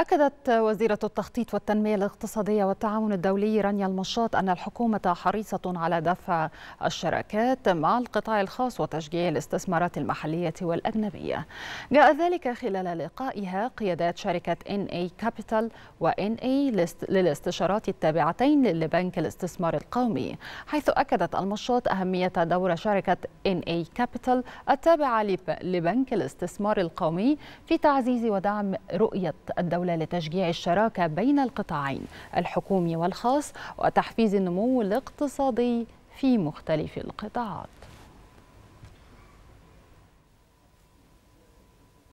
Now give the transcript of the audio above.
أكدت وزيرة التخطيط والتنمية الاقتصادية والتعاون الدولي رانيا المشاط أن الحكومة حريصة على دفع الشراكات مع القطاع الخاص وتشجيع الاستثمارات المحلية والأجنبية جاء ذلك خلال لقائها قيادات شركة NA Capital و NA للاستشارات التابعتين لبنك الاستثمار القومي حيث أكدت المشاط أهمية دور شركة NA Capital التابعة لبنك الاستثمار القومي في تعزيز ودعم رؤية الدولة لتشجيع الشراكة بين القطاعين الحكومي والخاص وتحفيز النمو الاقتصادي في مختلف القطاعات